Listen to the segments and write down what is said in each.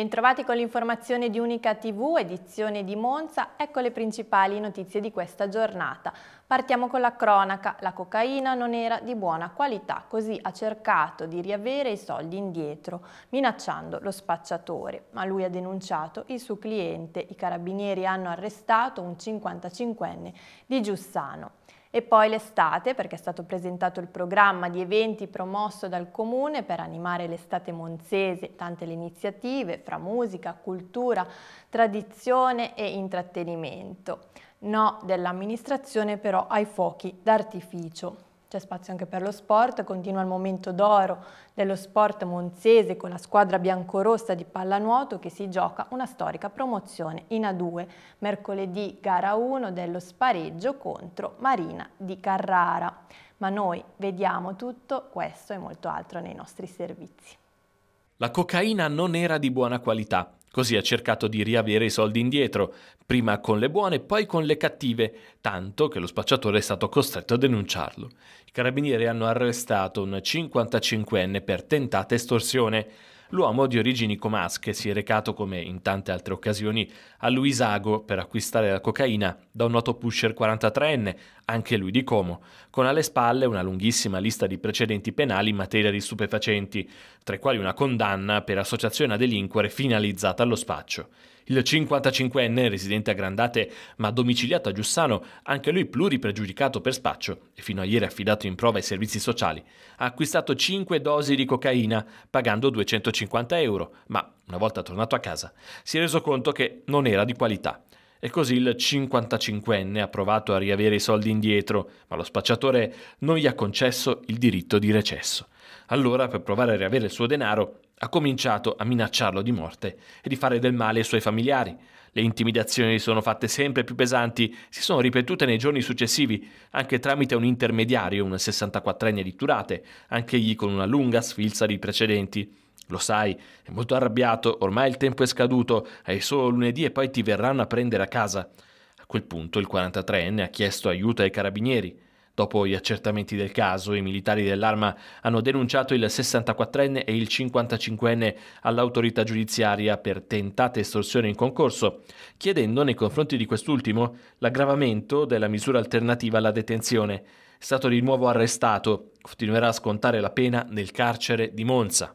Bentrovati con l'informazione di Unica TV, edizione di Monza, ecco le principali notizie di questa giornata. Partiamo con la cronaca, la cocaina non era di buona qualità, così ha cercato di riavere i soldi indietro, minacciando lo spacciatore, ma lui ha denunciato il suo cliente. I carabinieri hanno arrestato un 55enne di Giussano. E poi l'estate, perché è stato presentato il programma di eventi promosso dal Comune per animare l'estate monzese, tante le iniziative fra musica, cultura, tradizione e intrattenimento. No dell'amministrazione però ai fuochi d'artificio. C'è spazio anche per lo sport, continua il momento d'oro dello sport monzese con la squadra biancorossa di pallanuoto che si gioca una storica promozione in A2. Mercoledì gara 1 dello spareggio contro Marina di Carrara. Ma noi vediamo tutto questo e molto altro nei nostri servizi. La cocaina non era di buona qualità, così ha cercato di riavere i soldi indietro, prima con le buone, poi con le cattive, tanto che lo spacciatore è stato costretto a denunciarlo. I carabinieri hanno arrestato un 55enne per tentata estorsione. L'uomo di origini comasche si è recato, come in tante altre occasioni, a Luisago per acquistare la cocaina da un noto pusher 43enne, anche lui di Como, con alle spalle una lunghissima lista di precedenti penali in materia di stupefacenti, tra i quali una condanna per associazione a delinquere finalizzata allo spaccio. Il 55enne, residente a Grandate ma domiciliato a Giussano, anche lui pluripregiudicato per spaccio e fino a ieri affidato in prova ai servizi sociali, ha acquistato 5 dosi di cocaina pagando 250 euro, ma una volta tornato a casa si è reso conto che non era di qualità. E così il 55enne ha provato a riavere i soldi indietro, ma lo spacciatore non gli ha concesso il diritto di recesso. Allora, per provare a riavere il suo denaro, ha cominciato a minacciarlo di morte e di fare del male ai suoi familiari. Le intimidazioni sono fatte sempre più pesanti, si sono ripetute nei giorni successivi, anche tramite un intermediario, un 64enne di Turate, anche egli con una lunga sfilza di precedenti. Lo sai, è molto arrabbiato, ormai il tempo è scaduto, hai solo lunedì e poi ti verranno a prendere a casa. A quel punto il 43enne ha chiesto aiuto ai carabinieri. Dopo gli accertamenti del caso, i militari dell'arma hanno denunciato il 64enne e il 55enne all'autorità giudiziaria per tentata estorsione in concorso, chiedendo nei confronti di quest'ultimo l'aggravamento della misura alternativa alla detenzione. È stato di nuovo arrestato, continuerà a scontare la pena nel carcere di Monza.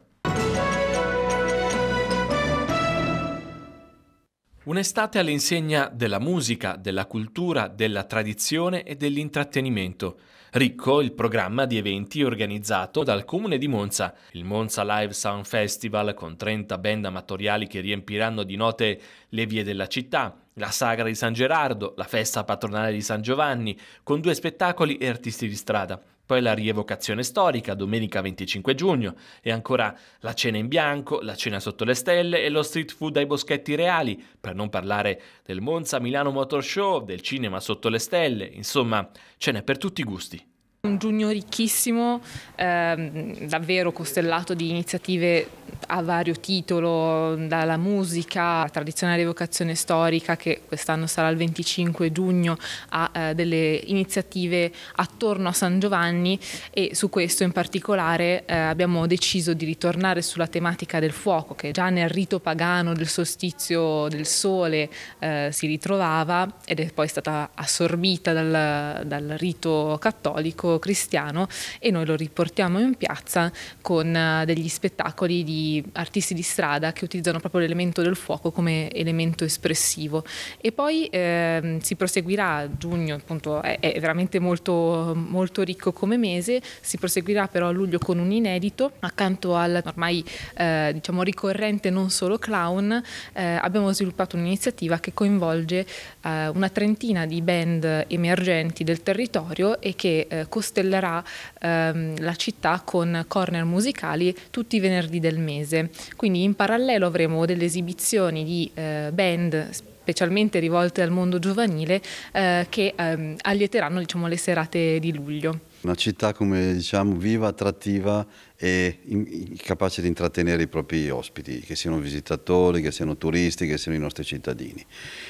Un'estate all'insegna della musica, della cultura, della tradizione e dell'intrattenimento. Ricco il programma di eventi organizzato dal Comune di Monza, il Monza Live Sound Festival con 30 band amatoriali che riempiranno di note le vie della città, la sagra di San Gerardo, la festa patronale di San Giovanni, con due spettacoli e artisti di strada. Poi la rievocazione storica, domenica 25 giugno, e ancora la cena in bianco, la cena sotto le stelle e lo street food ai boschetti reali, per non parlare del Monza Milano Motor Show, del cinema sotto le stelle, insomma, ce n'è per tutti i gusti. Un giugno ricchissimo, ehm, davvero costellato di iniziative a vario titolo, dalla musica, la tradizionale evocazione storica che quest'anno sarà il 25 giugno, a eh, delle iniziative attorno a San Giovanni e su questo in particolare eh, abbiamo deciso di ritornare sulla tematica del fuoco che già nel rito pagano del solstizio del sole eh, si ritrovava ed è poi stata assorbita dal, dal rito cattolico cristiano e noi lo riportiamo in piazza con eh, degli spettacoli di artisti di strada che utilizzano proprio l'elemento del fuoco come elemento espressivo. E poi eh, si proseguirà a giugno, appunto è, è veramente molto, molto, ricco come mese, si proseguirà però a luglio con un inedito, accanto al ormai eh, diciamo ricorrente non solo clown, eh, abbiamo sviluppato un'iniziativa che coinvolge eh, una trentina di band emergenti del territorio e che eh, costellerà ehm, la città con corner musicali tutti i venerdì del mese. Quindi in parallelo avremo delle esibizioni di eh, band specialmente rivolte al mondo giovanile, eh, che ehm, allieteranno diciamo, le serate di luglio. Una città, come diciamo, viva, attrattiva e in, capace di intrattenere i propri ospiti, che siano visitatori, che siano turisti, che siano i nostri cittadini.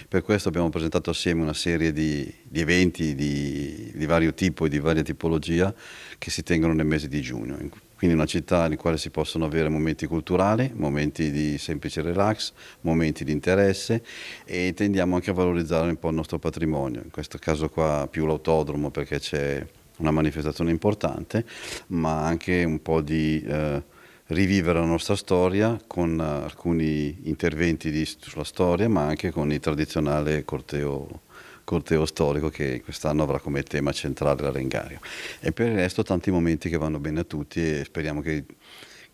Per questo abbiamo presentato assieme una serie di, di eventi di, di vario tipo e di varia tipologia che si tengono nel mese di giugno, quindi una città in cui si possono avere momenti culturali, momenti di semplice relax, momenti di interesse e tendiamo anche a valorizzare un po' il nostro patrimonio, in questo caso qua più l'autodromo perché c'è una manifestazione importante, ma anche un po' di... Eh, rivivere la nostra storia con alcuni interventi di, sulla storia, ma anche con il tradizionale corteo corteo storico che quest'anno avrà come tema centrale l'arengario. E per il resto tanti momenti che vanno bene a tutti e speriamo che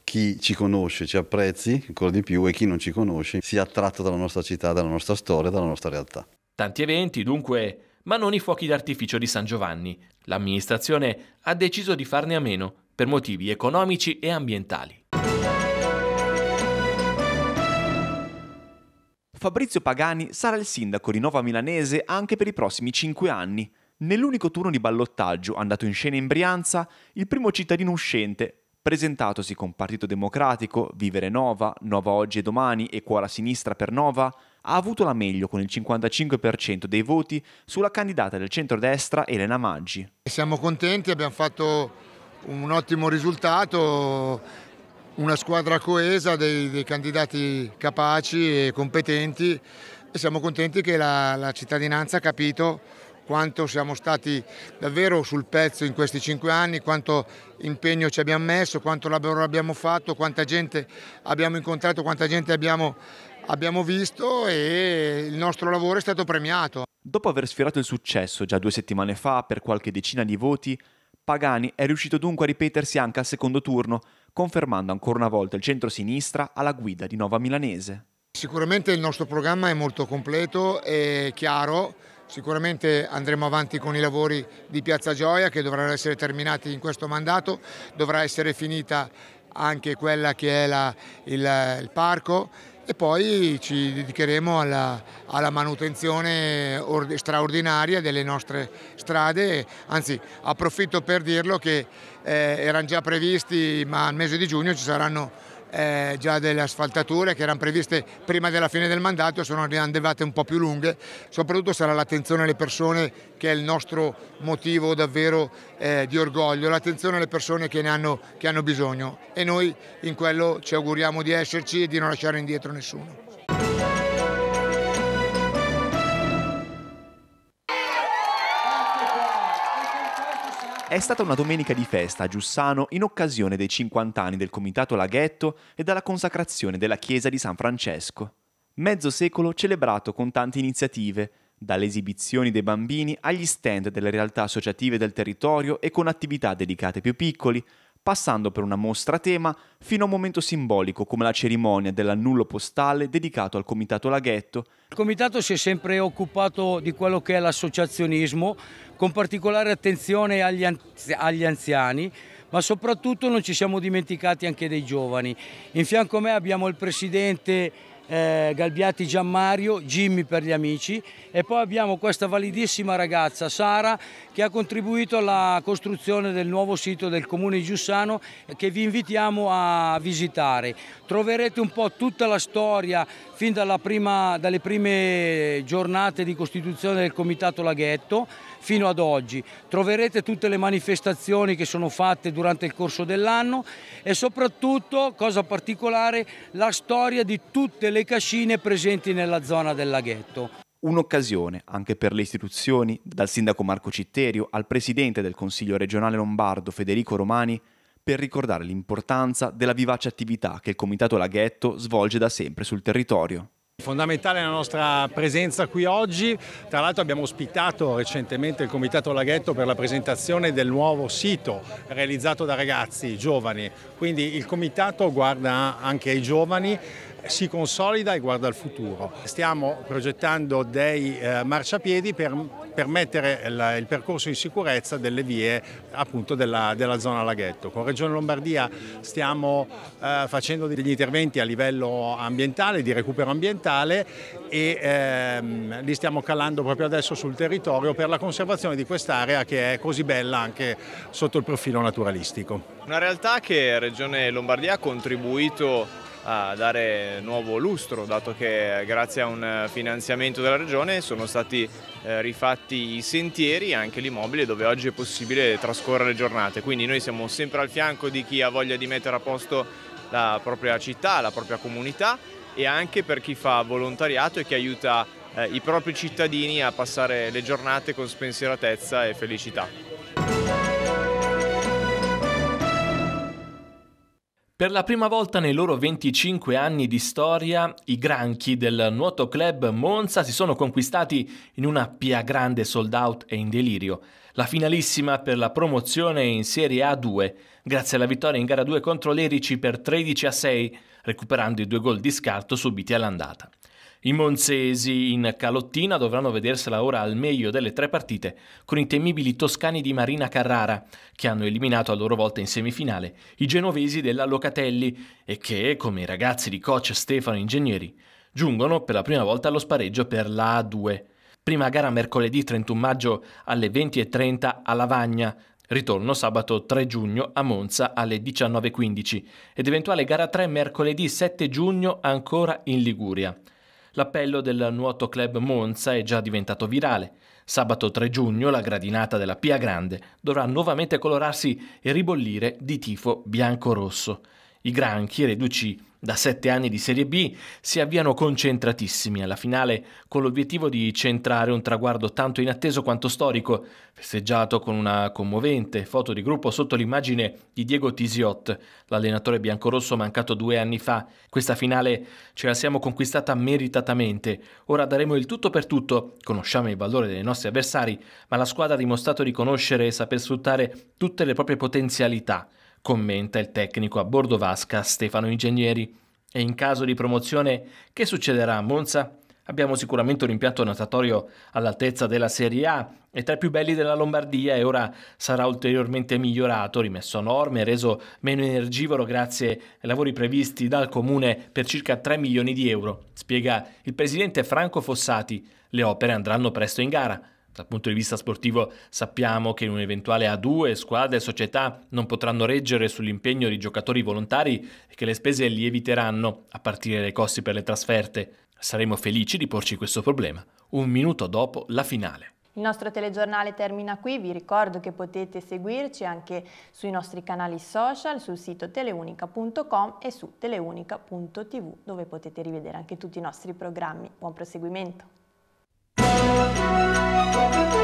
chi ci conosce ci apprezzi ancora di più e chi non ci conosce sia attratto dalla nostra città, dalla nostra storia, dalla nostra realtà. Tanti eventi dunque, ma non i fuochi d'artificio di San Giovanni. L'amministrazione ha deciso di farne a meno per motivi economici e ambientali. Fabrizio Pagani sarà il sindaco di Nova Milanese anche per i prossimi cinque anni. Nell'unico turno di ballottaggio andato in scena in Brianza, il primo cittadino uscente, presentatosi con Partito Democratico, Vivere Nova, Nova Oggi e Domani e Cuora Sinistra per Nova, ha avuto la meglio con il 55% dei voti sulla candidata del centrodestra Elena Maggi. Siamo contenti, abbiamo fatto un ottimo risultato una squadra coesa, dei, dei, candidati capaci e competenti e siamo contenti che la, la cittadinanza ha capito quanto siamo stati davvero sul pezzo in questi cinque anni, quanto impegno ci abbiamo messo, quanto lavoro abbiamo fatto, quanta gente abbiamo incontrato, quanta gente abbiamo, abbiamo visto e il nostro lavoro è stato premiato. Dopo aver sfiorato il successo già due settimane fa per qualche decina di voti, Pagani è riuscito dunque a ripetersi anche al secondo turno, confermando ancora una volta il centro-sinistra alla guida di Nova Milanese. Sicuramente il nostro programma è molto completo e chiaro, Sicuramente andremo avanti con i lavori di Piazza Gioia che dovranno essere terminati in questo mandato, dovrà essere finita anche quella che è la, il, il parco e poi ci dedicheremo alla, alla manutenzione straordinaria delle nostre strade, anzi approfitto per dirlo che eh, erano già previsti ma al mese di giugno ci saranno eh, già delle asfaltature che erano previste prima della fine del mandato sono andate un po' più lunghe, soprattutto sarà l'attenzione alle persone che è il nostro motivo davvero eh, di orgoglio, l'attenzione alle persone che ne hanno, che hanno bisogno e noi in quello ci auguriamo di esserci e di non lasciare indietro nessuno. È stata una domenica di festa a Giussano in occasione dei 50 anni del Comitato Laghetto e della consacrazione della Chiesa di San Francesco. Mezzo secolo celebrato con tante iniziative, dalle esibizioni dei bambini agli stand delle realtà associative del territorio e con attività dedicate ai più piccoli, passando per una mostra a tema fino a un momento simbolico come la cerimonia dell'annullo postale dedicato al Comitato Laghetto. Il Comitato si è sempre occupato di quello che è l'associazionismo, con particolare attenzione agli, anzi agli anziani, ma soprattutto non ci siamo dimenticati anche dei giovani. In fianco a me abbiamo il Presidente eh, Galbiati Giammario, Jimmy per gli amici e poi abbiamo questa validissima ragazza Sara che ha contribuito alla costruzione del nuovo sito del comune di Giussano che vi invitiamo a visitare. Troverete un po' tutta la storia fin prima, dalle prime giornate di costituzione del Comitato Laghetto fino ad oggi. Troverete tutte le manifestazioni che sono fatte durante il corso dell'anno e soprattutto, cosa particolare, la storia di tutte le cascine presenti nella zona del laghetto un'occasione anche per le istituzioni, dal sindaco Marco Citterio al presidente del Consiglio regionale lombardo Federico Romani, per ricordare l'importanza della vivace attività che il Comitato Laghetto svolge da sempre sul territorio. Fondamentale la nostra presenza qui oggi, tra l'altro abbiamo ospitato recentemente il Comitato Laghetto per la presentazione del nuovo sito realizzato da ragazzi, giovani, quindi il Comitato guarda anche ai giovani si consolida e guarda al futuro. Stiamo progettando dei eh, marciapiedi per permettere il, il, percorso in sicurezza delle vie appunto della, della zona laghetto. Con Regione Lombardia stiamo eh, facendo degli interventi a livello ambientale, di recupero ambientale e ehm, li stiamo calando proprio adesso sul territorio per la conservazione di quest'area che è così bella anche sotto il profilo naturalistico. Una realtà che Regione Lombardia ha contribuito a dare nuovo lustro, dato che grazie a un finanziamento della Regione sono stati eh, rifatti i sentieri e anche l'immobile dove oggi è possibile trascorrere giornate. Quindi noi siamo sempre al fianco di chi ha voglia di mettere a posto la propria città, la propria comunità e anche per chi fa volontariato e che aiuta eh, i propri cittadini a passare le giornate con spensieratezza e felicità. Per la prima volta nei loro 25 anni di storia, i granchi del nuoto club Monza si sono conquistati in una pia grande sold out e in delirio. La finalissima per la promozione in Serie A2, grazie alla vittoria in gara 2 contro l'Erici per 13 a 6, recuperando i due gol di scarto subiti all'andata. I monzesi in calottina dovranno vedersela ora al meglio delle tre partite con i temibili toscani di Marina Carrara, che hanno eliminato a loro volta in semifinale i genovesi della Locatelli e che, come i ragazzi di coach Stefano Ingegneri, giungono per la prima volta allo spareggio per la A2. Prima gara mercoledì 31 maggio alle 20.30 a Lavagna, Ritorno sabato 3 giugno a Monza alle 19.15 ed eventuale gara 3 mercoledì 7 giugno ancora in Liguria. L'appello del nuoto club Monza è già diventato virale. Sabato 3 giugno la gradinata della Pia Grande dovrà nuovamente colorarsi e ribollire di tifo bianco-rosso. I granchi, reduci da sette anni di Serie B si avviano concentratissimi alla finale con l'obiettivo di centrare un traguardo tanto inatteso quanto storico, festeggiato con una commovente foto di gruppo sotto l'immagine di Diego Tisiot, l'allenatore biancorosso mancato due anni fa. Questa finale ce la siamo conquistata meritatamente, ora daremo il tutto per tutto, conosciamo il valore dei nostri avversari, ma la squadra ha dimostrato di conoscere e saper sfruttare tutte le proprie potenzialità commenta il tecnico a bordo vasca Stefano Ingegneri. E in caso di promozione, che succederà a Monza? Abbiamo sicuramente un impianto natatorio all'altezza della Serie A e tra i più belli della Lombardia e ora sarà ulteriormente migliorato, rimesso a norme, reso meno energivoro grazie ai lavori previsti dal Comune per circa 3 milioni di euro. Spiega il presidente Franco Fossati, le opere andranno presto in gara. Dal punto di vista sportivo sappiamo che in un'eventuale A2 squadre e società non potranno reggere sull'impegno di giocatori volontari e che le spese lieviteranno a partire dai costi per le trasferte. Saremo felici di porci questo problema un minuto dopo la finale. Il nostro telegiornale termina qui, vi ricordo che potete seguirci anche sui nostri canali social, sul sito teleunica.com e su teleunica.tv dove potete rivedere anche tutti i nostri programmi. Buon proseguimento! Thank you.